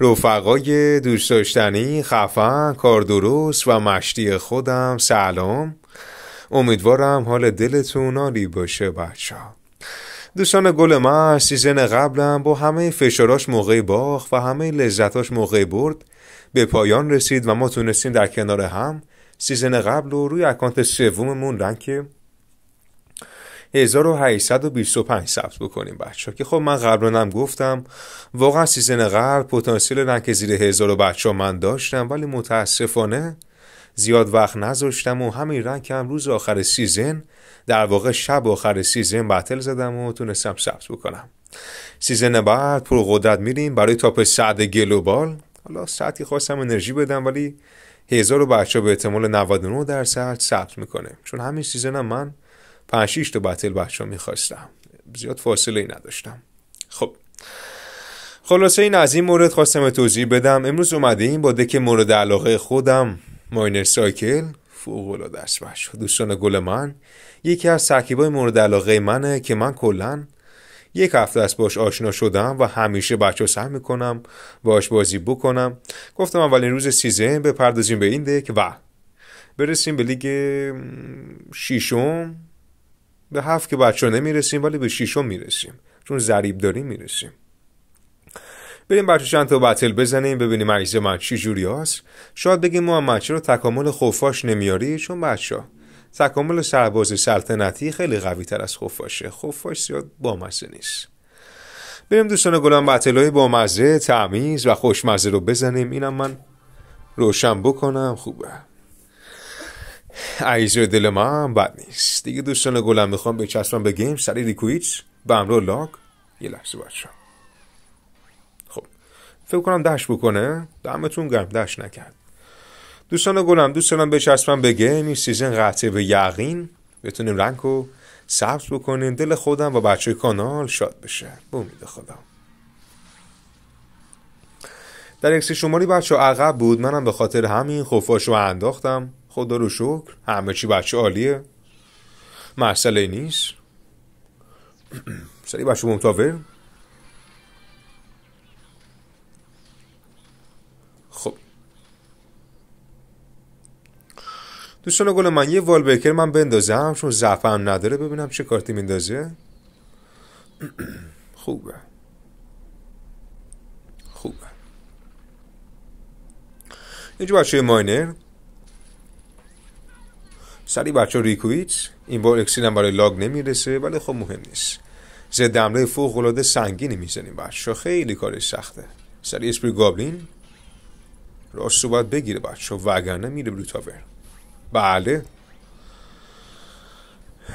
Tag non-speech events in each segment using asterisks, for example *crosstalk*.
رفقای دوست داشتنی خفن کار درست و مشتی خودم سلام امیدوارم حال دلتون عالی باشه بچه دوستان گل من سیزن قبلم با همه فشاراش موقع باخ و همه لذتاش موقع برد به پایان رسید و ما تونستیم در کنار هم سیزن قبل رو روی اکانت سوممون رنگ 1825 ثبت بکنیم بچه که خب من قبلانم گفتم واقعا سیزن قبل پتانسیل رنگ زیر 1000 بچه من داشتم ولی متاسفانه زیاد وقت نذاشتم و همین رنگ هم روز آخر سیزن در واقع شب آخر سیزن بتل زدم و تونستم ثبت بکنم سیزن بعد پر قدرت میریم برای تاپ سعد گلوبال حالا ساعتی خواستم انرژی بدم ولی هزار و بچه به احتمال 99 درصد ثبت میکنه چون همین سیزن من 5 تا بتل بچه ها میخواستم زیاد فاصله ای نداشتم خب خلاصه این از این مورد خواستم توضیح بدم امروز اومده این با دک مورد علاقه خودم ماینر سایکل فوق العاده است دوستان گل من یکی از سرکیبای مورد علاقه منه که من کلا یک هفته است باش آشنا شدم و همیشه بچه سعی میکنم باش بازی بکنم گفتم اولین روز سیزن بپردازیم به این دک و برسیم به لیگ شیشم به هفت که بچه نمیرسیم ولی به شیشو میرسیم چون زریب داریم میرسیم بریم بچه چند تا بتل بزنیم ببینیم عیزه من چی جوری هست شاید بگیم محمد رو تکامل خوفاش نمیاری چون بچه ها تکامل سرباز سلطنتی خیلی قوی تر از خوفاشه خوفاش زیاد بامزه نیست بریم دوستان گلم بطل های بامزه تعمیز و خوشمزه رو بزنیم اینم من روشن بکنم خوبه عیزه دل من هم بد نیست دیگه دوستان گلم میخوام به چسبم به گیم سری ریکویچ به امرو لاک یه لحظه بچه خب فکر کنم دش بکنه دمتون گرم دش نکرد دوستان گلم دوستان به چسبم به گیم این سیزن قطع به یقین بتونیم رنگ رو سبز بکنیم دل خودم و بچه کانال شاد بشه به امید خودم در اکسی شماری بچه عقب بود منم به خاطر همین خوفاشو انداختم خدا رو شکر همه چی بچه عالیه مسئله نیست سری بچه ممتاور خب دوستان گل من یه بیکر من بندازم چون زفم نداره ببینم چه کارتی میندازه *clears throat* خوبه خوبه اینجا بچه ماینر سری بچه ریکویت این بار هم برای لاگ نمیرسه ولی خب مهم نیست زد دمره فوق العاده سنگینی میزنیم بچه خیلی کارش سخته سری اسپری گابلین راستو باید بگیره بچه وگرنه میره تاور بله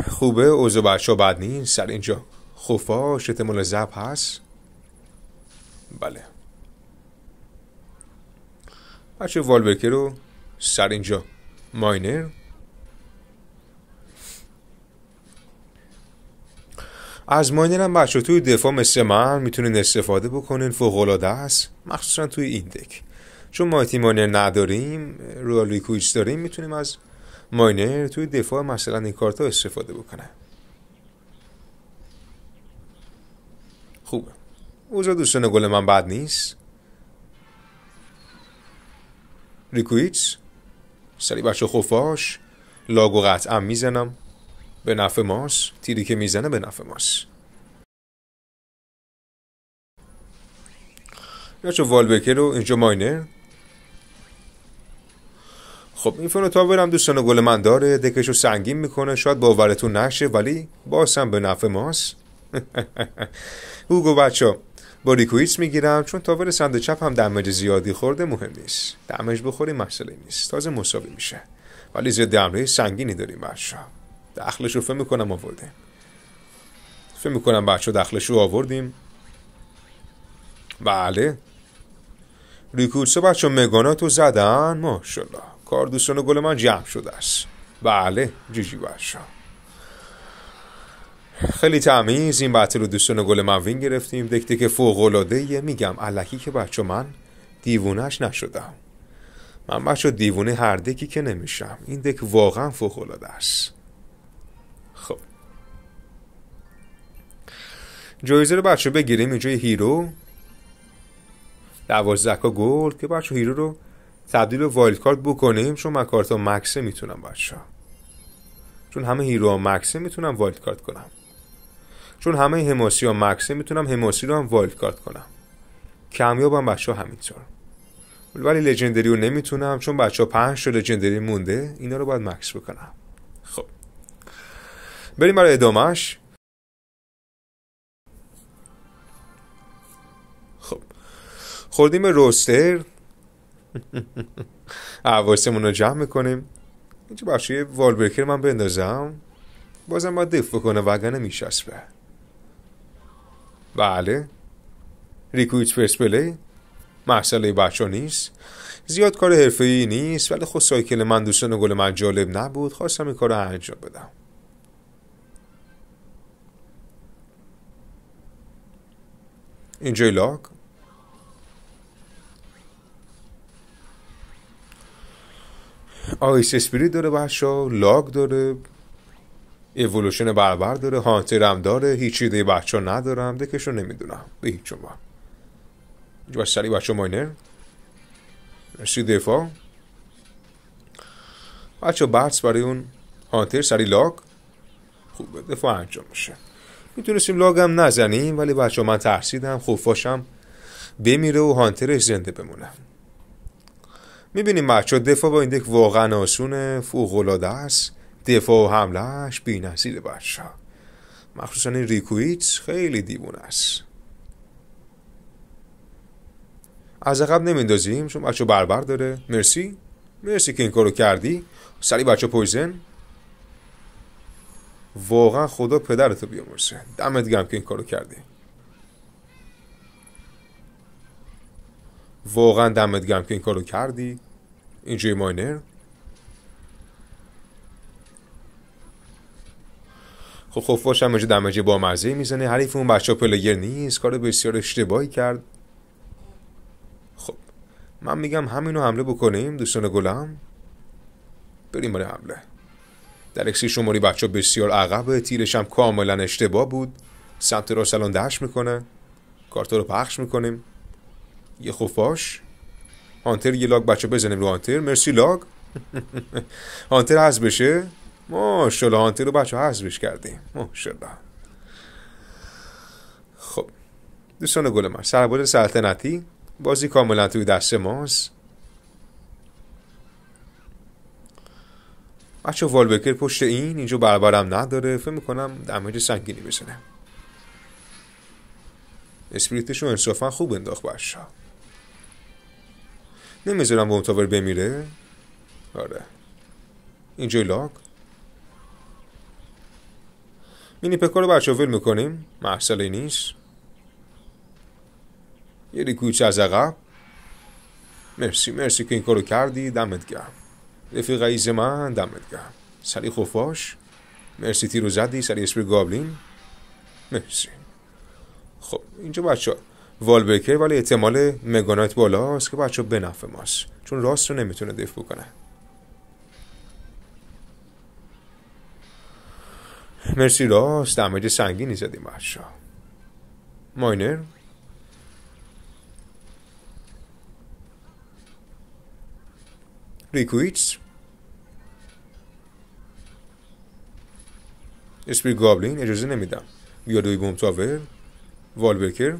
خوبه عضو بچه ها بد نیست سر اینجا خفاش احتمال زب هست بله بچه والبکر رو سر اینجا ماینر از ماینر هم بچه توی دفاع مثل من میتونین استفاده بکنین فوقالعاده است مخصوصا توی این دک چون مایتی ماینر نداریم رویال کویچ داریم میتونیم از ماینر توی دفاع مثلا این کارتا استفاده بکنه خوب اوزا دوستان گل من بد نیست ریکویتس سری بچه خفاش لاگو قطعا میزنم به نفع ماست تیری که میزنه به نفع ماست یا چون والبکر و اینجا ماینر خب این فنو هم دوستان گل من داره دکش سنگین میکنه شاید باورتون نشه ولی باز هم به نفع ماست *laughs* هوگو بچه با ریکویتس میگیرم چون تاور سند چپ هم دمج زیادی خورده مهم نیست دمج بخوری مسئله نیست تازه مساوی میشه ولی زیاد دمره سنگینی داریم بچه دخلش رو فهم میکنم آورده فهم میکنم بچه دخلش رو آوردیم بله ریکورسه بچه مگاناتو تو زدن ماشالله کار دوستان گل من جمع شده است بله جیجی بچه خیلی تمیز این بطل رو دوستان گل من وین گرفتیم دکته که فوق العاده میگم علکی که بچه من دیوونش نشدم من بچه دیوونه هر دکی که نمیشم این دک واقعا فوق است خب جایزه رو بچه بگیریم اینجا هیرو دوازده کا گل که بچه هیرو رو تبدیل به وایلد کارت بکنیم چون من کارتا مکسه میتونم بچه چون همه هیرو ها مکسه میتونم وایلد کارت کنم چون همه هماسی ها مکسه میتونم هماسی رو هم وایلد کارت کنم کمیاب هم بچه ها همینطور ولی لژندری رو نمیتونم چون بچه ها پنج تا لژندری مونده اینا رو باید مکس بکنم خب بریم برای ادامهش خب خوردیم روستر عواسمون *laughs* رو جمع میکنیم اینجا بخشی والبرکر من بندازم بازم باید دفع کنه وگنه میشسبه بله ریکویت پرس پلی مسئله بچه نیست زیاد کار حرفه نیست ولی خود خب سایکل من دوستان گل من جالب نبود خواستم این کار رو انجام بدم Enjoy log. آیس اسپریت داره بچه لاگ داره اِوولوشن بربر داره هانتر هم داره هیچی دیگه بچه ندارم دکش رو نمیدونم به هیچ شما اینجا باش سری بچه ماینر سی دفاع بچه برس برای اون هانتر سری لاگ خوبه دفاع انجام میشه میتونستیم لاگم نزنیم ولی بچه من ترسیدم خوفاشم بمیره و هانترش زنده بمونه میبینیم بچه دفاع با این دک واقعا آسونه فوقلاده است دفاع و حملهش بی نزیده بچه مخصوصا این ریکویت خیلی دیوونه است از عقب نمیندازیم چون بچه بربر داره مرسی مرسی که این کارو کردی سری بچه پویزن واقعا خدا پدرتو بیامرزه دمت گرم که این کارو کردی واقعا دمت گم که این کارو کردی این جی ماینر خب خفاش هم اینجا دمجه با میزنه حریف اون بچه پلگر نیست کار بسیار اشتباهی کرد خب من میگم همینو حمله بکنیم دوستان گلم بریم برای حمله اکسی شماری بچه بسیار عقب تیرش هم کاملا اشتباه بود سمت را الان دهش میکنه کارتا رو پخش میکنیم یه خفاش هانتر یه لاگ بچه بزنیم رو هانتر مرسی لاگ *laughs* هانتر حذف بشه شلو هانتر رو بچه حذفش کردیم شلو خب دوستان گل من سرباز سلطنتی بازی کاملا توی دست ماست بچه والبکر پشت این اینجا برابرم نداره فکر میکنم دمیج سنگینی بزنه اسپریتش انصافا خوب انداخت برشا نمیذارم بومتاور بمیره آره اینجا لاک مینی پکارو رو برشا ول میکنیم محصله نیست یه ریکویچ از عقب مرسی مرسی که این کارو کردی دمت گرم رفیق عیز من دمت گرم سری خفاش مرسی تیرو زدی سری اسپری گابلین مرسی خب اینجا بچه والبکر ولی احتمال مگانایت بالاست که بچه به نفع ماست چون راست رو نمیتونه دفع بکنه مرسی راست دمج سنگینی زدیم بچه ماینر ریکویتس اسپری گابلین اجازه نمیدم دوی بوم تاور والبکر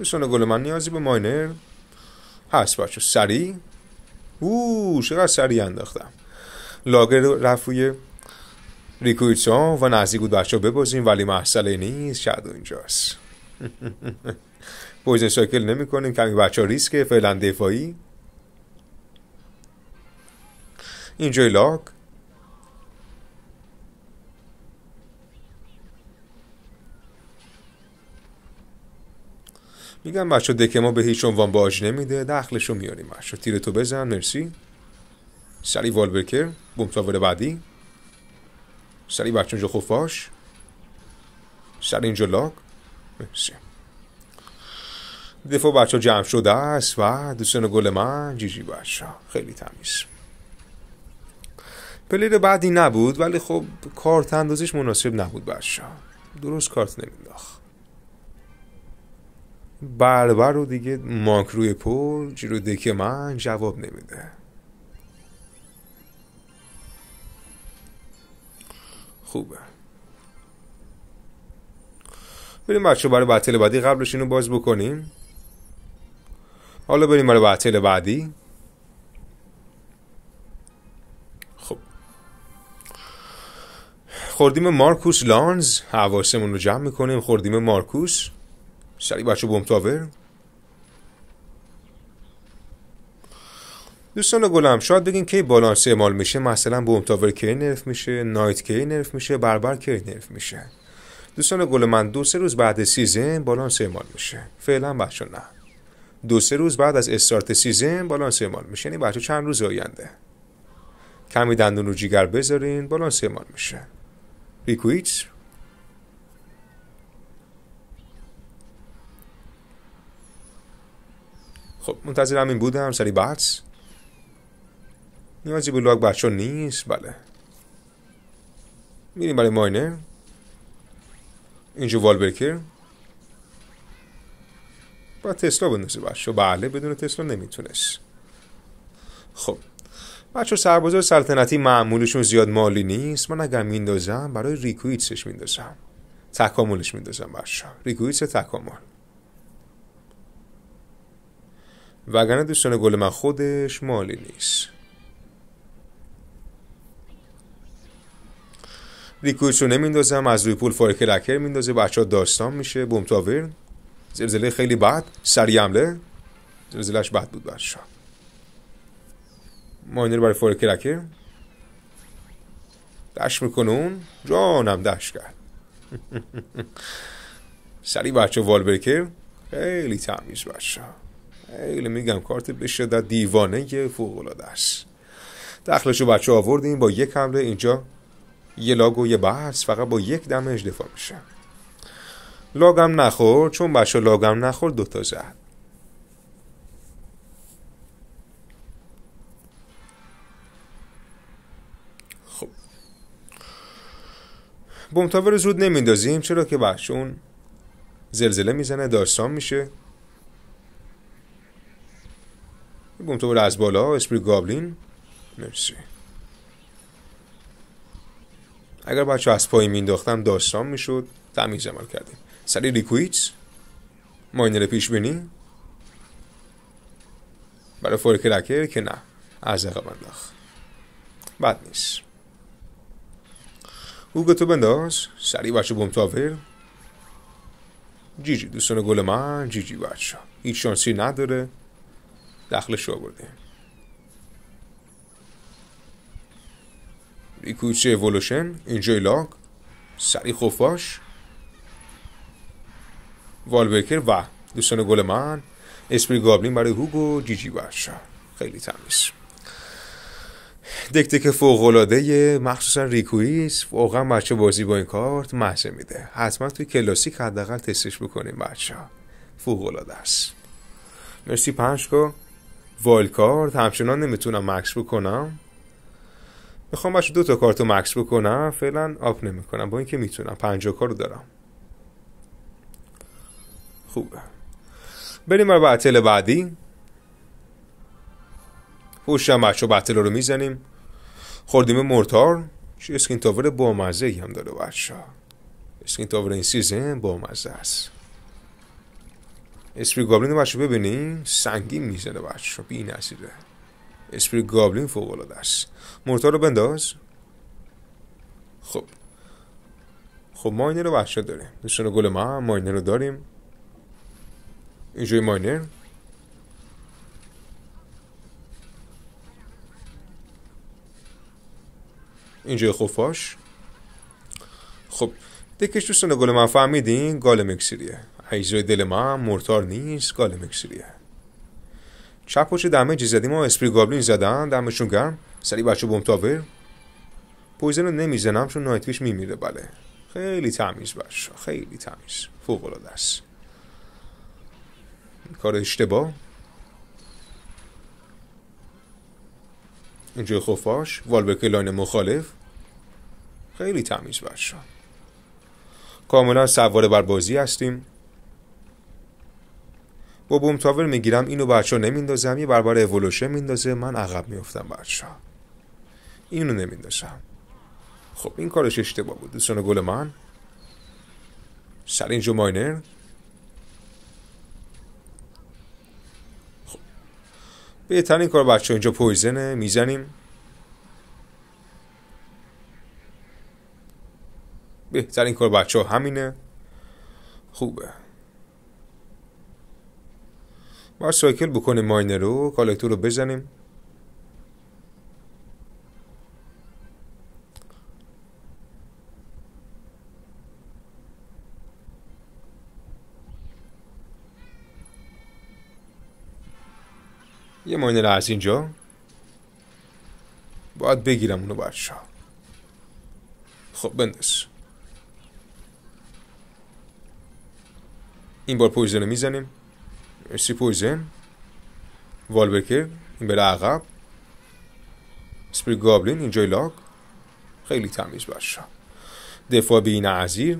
بسان گل من نیازی به ماینر هست بچه سری، او چقدر سری انداختم لاگر رفت روی ها و نزدیک بود بچه ببازیم ولی محصله نیست شد اینجاست پوزن *laughs* سایکل نمی کنیم کمی بچه ها ریسکه فعلا دفاعی اینجای لاک میگم بچه دکه ما به هیچ عنوان باج نمیده دخلشو میاریم بچه تیر تو بزن مرسی سری والبرکر بومتاور بعدی سری بچه اینجا خفاش سری اینجا لاک مرسی دفعه بچه جمع شده است و دوستان گل من جیجی بچه خیلی تمیز پلیر بعدی نبود ولی خب کارت اندازش مناسب نبود بچه درست کارت نمینداخت بربر بله، رو دیگه مانک روی پرج دکه من جواب نمیده خوبه بریم بچه برای بطل بعدی قبلش اینو باز بکنیم حالا بریم برای بطل بعدی خب خوردیم مارکوس لانز حواسمون رو جمع میکنیم خوردیم مارکوس سری بچه بمتاور دوستان گلم شاید بگین کی بالانس اعمال میشه مثلا بومتاور کی نرف میشه نایت کی نرف میشه بربر کی نرف میشه دوستان گل من دو سه روز بعد سیزن بالانس اعمال میشه فعلا بچه نه دو سه روز بعد از استارت سیزن بالانس اعمال میشه یعنی بچه چند روز آینده کمی دندون رو جیگر بذارین بالانس اعمال میشه خب منتظر همین بودم سری باتس. نیازی به لاگ بچه نیست بله میریم برای ماینه اینجا والبرکر با تسلا بندازه بچه بله بدون تسلا نمیتونست خب بچه سربازار سلطنتی معمولشون زیاد مالی نیست من اگر میندازم برای ریکویتسش میندازم تکاملش میندازم بچه ریکویتس تکامل وگرنه دوستان گل من خودش مالی نیست ریکویچ رو نمیندازم از روی پول فارکه رکر میندازه بچه ها داستان میشه بومتاور زلزله خیلی بد سری حمله زلزلهش بد بود بچه ها ماینر برای فارکه رکر دشت میکنون جانم دشت کرد *laughs* سری بچه والبرکر خیلی تمیز بچه ها خیلی میگم کارت به شدت دیوانه یه فوق العاده است دخلش رو بچه آوردیم با یک حمله اینجا یه لاگ و یه بحث فقط با یک دمش دفاع میشه لاگم نخور چون بچه لاگم نخورد دوتا زد خب بمتاور زود نمیندازیم چرا که بچه زلزله میزنه داستان میشه بگم تو از بالا اسپری گابلین مرسی اگر بچه از پایین مینداختم داستان میشد تمیز عمل کردیم سری ریکویتس ماینر پیش بینی برای فورک رکر که نه از عقب انداخت بد نیست به تو بنداز سری بچه بومتاور جیجی جی دوستان گل من جیجی جی بچه هیچ شانسی نداره دخلش رو برده اولوشن اینجای لاگ سری خفاش والبکر و دوستان گل من اسپری گابلین برای هوگو جی جی برشا خیلی تمیز دکتک فوقلاده مخصوصا ریکویس واقعا بچه بازی با این کارت محضه میده حتما توی کلاسیک حداقل تستش بکنیم بچه فوقلاده است مرسی پنج والکارت همچنان نمیتونم مکس بکنم میخوام بچه دو تا رو مکس بکنم فعلا آپ نمیکنم با اینکه میتونم پنجا رو دارم خوبه بریم به بتل بعدی پوشم بچه بتل رو میزنیم خوردیم مرتار چه اسکین تاور با مزه هم داره بچه اسکین تاور این سیزن با مزه است اسپری گابلین رو بچه ببینیم سنگین میزنه بچه بی نظیره اسپری گابلین فوق است مرتا رو بنداز خب خب ماینر رو بچه داریم دوستان گل ما ماینر رو داریم اینجای ماینر اینجای خوفاش. خب دکش دوستان گل من فهمیدین گال مکسیریه حیزای دل من مرتار نیست گال مکسریه چپ پشت دمه جی زدیم و اسپری گابلین زدن دمشون گرم سری بچه بمتاور پویزن رو نمیزنم چون نایتویش میمیره بله خیلی تمیز باش خیلی تمیز فوق العاده است کار اشتباه اینجا خوفاش والبک لاین مخالف خیلی تمیز باش کاملا سواره بر بازی هستیم با بوم تاور میگیرم اینو ها نمیندازم یه بربار اولوشن میندازه من عقب میافتم ها اینو نمیندازم خب این کارش اشتباه بود دوستان گل من سر اینجا ماینر خب، بهترین کار بچه اینجا پویزنه میزنیم بهترین کار بچه همینه خوبه باید سایکل بکنیم ماینر رو کالکتور رو بزنیم یه ماینر از اینجا باید بگیرم اونو برشا خب بندس این بار پویزن رو میزنیم پویزن والبکر این بره عقب سپری گابلین اینجای لاک خیلی تمیز باشه دفاع به این عزیر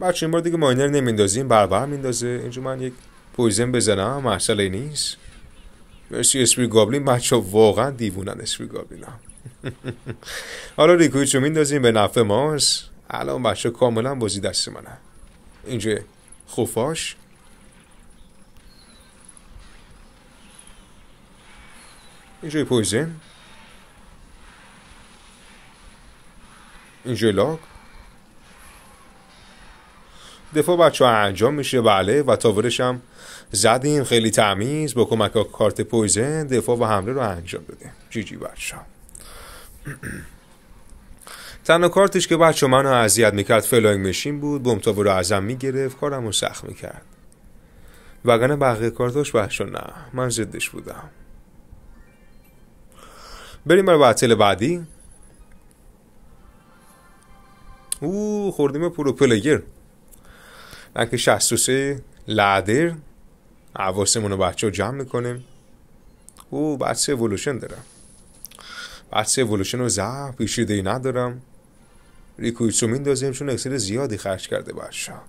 بچه این بار دیگه ماینر نمیندازیم بربر میندازه اینجا من یک پویزن بزنم مسئله نیست مرسی اسپری گابلین بچه ها واقعا دیوونن اسپری گابلین هم *laughs* حالا ریکویچ رو میندازیم به نفع ماست الان بچه کاملا بازی دست منه اینجا خفاش اینجا پویزن اینجا لاک دفاع بچه ها انجام میشه بله و تاورشم هم زدیم خیلی تمیز با کمک کارت پویزن دفاع و حمله رو انجام دادیم جی جی بچه *clears throat* تنها کارتش که بچه رو اذیت میکرد فلاینگ مشین بود بمتاو رو ازم میگرفت کارم رو سخت میکرد وگرنه بقیه کارتاش بچه نه من زدش بودم بریم برای بطل بعدی او خوردیم پرو پلگر من که 63 لادر عواسمون رو بچه رو جمع میکنیم او بچه اولوشن دارم بچه اولوشن رو زب پیشیده ای ندارم ریکویچ رو میندازیم چون اکسیر زیادی خرج کرده باشم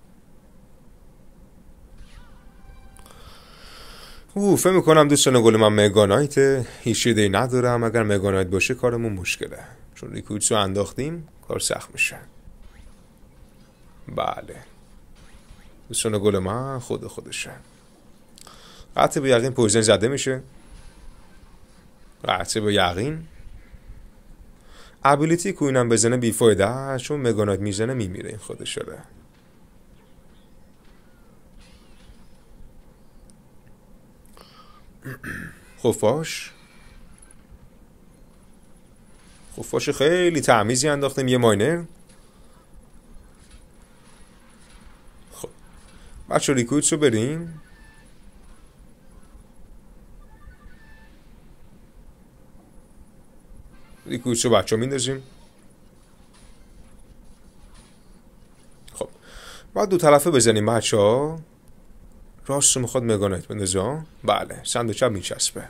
اوه فهم میکنم دوستان گل من مگانایت هیچ ایده ندارم اگر مگانایت باشه کارمون مشکله چون ریکویچ رو انداختیم کار سخت میشه بله دوستان گل من خود خودشه قطع به یقین پویزن زده میشه قطع به یقین ابیلیتی کوینم بزنه بیفایده چون مگانات میزنه میمیره این خودش شده خفاش خب خفاش خب خیلی تعمیزی انداختیم یه ماینر خب بچه ریکویتس رو بریم لیکویدش رو بچه میندازیم خب بعد دو طرفه بزنیم بچه ها راست رو میخواد به بندازه بله سند چپ میچسبه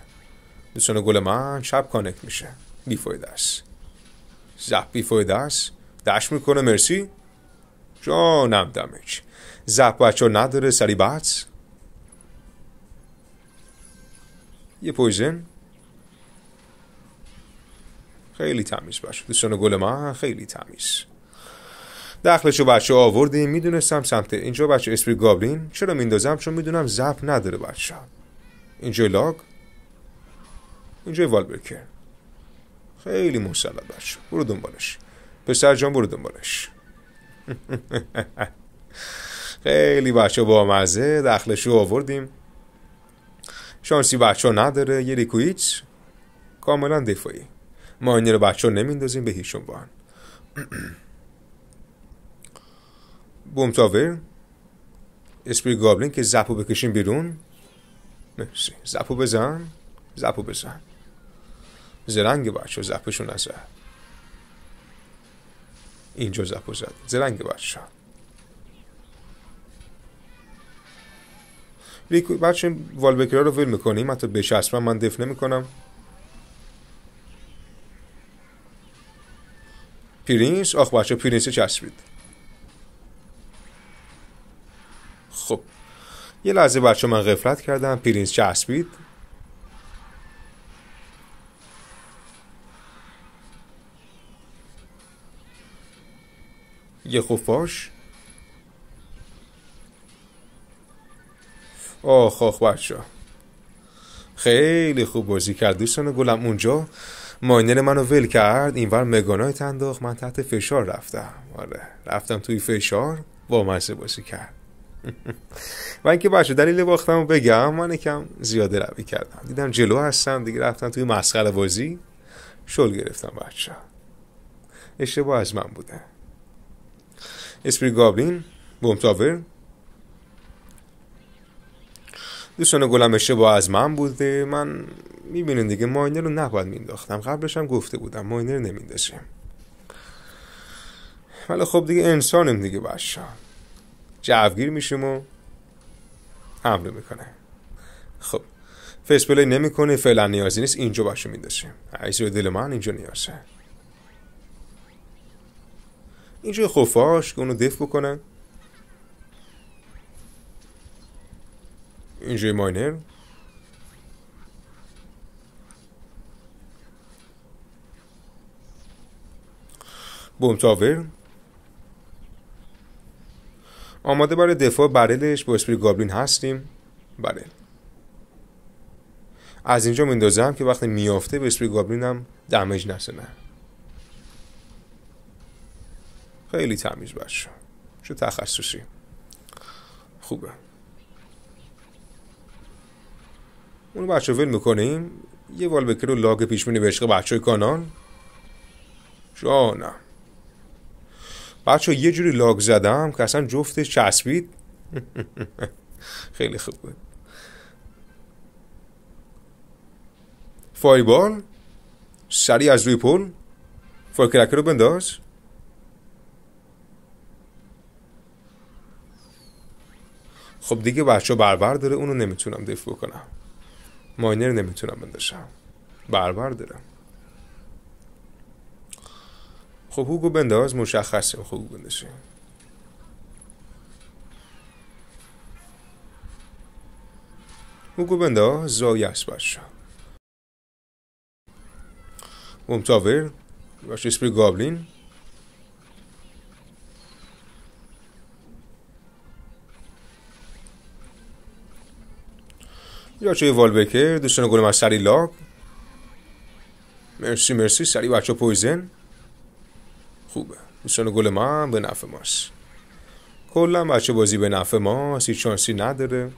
دوستان گل من چپ کانکت میشه بیفایده دست زب بیفایده دست دشت میکنه مرسی جانم دمیج زب بچه ها نداره سری بعد یه پویزن خیلی تمیز باشه. دوستان گل من خیلی تمیز داخلشو بچه آوردیم میدونستم سمت اینجا بچه اسپری گابلین چرا میندازم چون میدونم زب نداره بچه اینجا لاگ اینجا والبرکر خیلی مسلط بچه برو دنبالش پسر جان برو دنبالش *laughs* خیلی بچه با مزه داخلشو آوردیم شانسی بچه نداره یه ریکویچ کاملا دفاعی ما این رو بچه نمیندازیم به هیچ عنوان *clears throat* بومتاور اسپری گابلین که زپو بکشیم بیرون مرسی زپو بزن زپو بزن زرنگ بچه زپشون نزد اینجا زپو زد زرنگ بچه بچه والبکرا رو ول میکنیم حتی اصلا من دفنه میکنم پرینس آخ بچه پرینس چسبید خب یه لحظه بچه من غفلت کردم پرینس چسبید یه خفاش آخ آخ بچه خیلی خوب بازی کرد دوستان گلم اونجا ماینر منو ول کرد اینور مگانایت انداخت من تحت فشار رفتم آره رفتم توی فشار با مزه بازی کرد *laughs* من اینکه بچه دلیل باختم بگم من کم زیاده روی کردم دیدم جلو هستم دیگه رفتم توی مسخره بازی شل گرفتم بچه اشتباه از من بوده اسپری گابلین بومتاور دوستان گلم اشتباه از من بوده من میبینین دیگه ماینر رو نباید مینداختم قبلش هم گفته بودم ماینر نمیندازیم ولی خب دیگه انسانیم دیگه باش جوگیر میشیم و حمله میکنه خب فیس پلی نمیکنه فعلا نیازی نیست اینجا بشو میندازیم عیسی دل من اینجا نیازه اینجا خفاش که اونو دف بکنن اینجا ماینر بومتاور آماده برای دفاع برلش با اسپری گابلین هستیم برل از اینجا میندازم که وقتی میافته به اسپری گابلین هم دمج نه خیلی تمیز بچه چه تخصصی خوبه اونو بچه ویل میکنیم یه والبکر رو لاگ پیشمینی به عشق بچه کانال جانم بچه یه جوری لاگ زدم که اصلا جفتش چسبید *laughs* خیلی خوبه فایبال سریع از روی پل فایکرکر رو بنداز خب دیگه بچه بربر داره اونو نمیتونم دفع کنم ماینر نمیتونم بندشم بربر داره خب هوگو بنداز مشخصه خب هوگو بندازه هوگو بنداز زایست باشه ممتاور var اسپری گابلین یا چه والبکر دوستان گلم از سری لاغ مرسی مرسی سری بچه پویزن خوبه دوستان گل من به نفع ماست کلا بچه بازی به نفع ماست هیچ چانسی نداره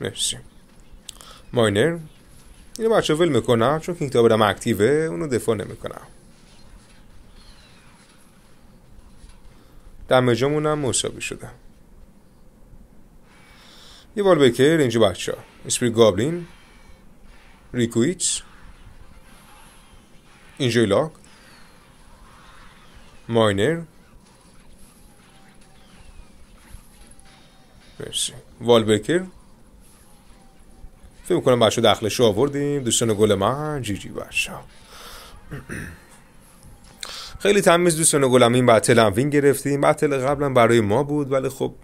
مرسی ماینر اینو بچه ول میکنم چون کینگ تابرم اکتیوه اونو دفاع نمیکنم دمجامونم موسابی شده. یه بال بکر اینجا بچه ها اسپری گابلین ریکویتس اینجوی لاک ماینر مرسی والبکر فکر میکنم بچه دخلش رو آوردیم دوستان گل من جی جی بچه خیلی تمیز دوستان گلم این بتل هم وین گرفتیم بتل قبلا برای ما بود ولی خب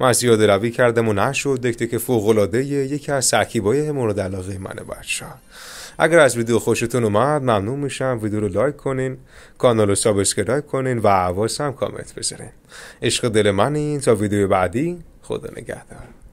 ما از روی کردم و نشد دکته که فوقلاده یکی از سرکیبای مورد علاقه من بچه اگر از ویدیو خوشتون اومد ممنون میشم ویدیو رو لایک کنین کانال رو سابسکرایب کنین و حواس هم کامنت بذارین عشق دل این تا ویدیو بعدی خدا نگهدار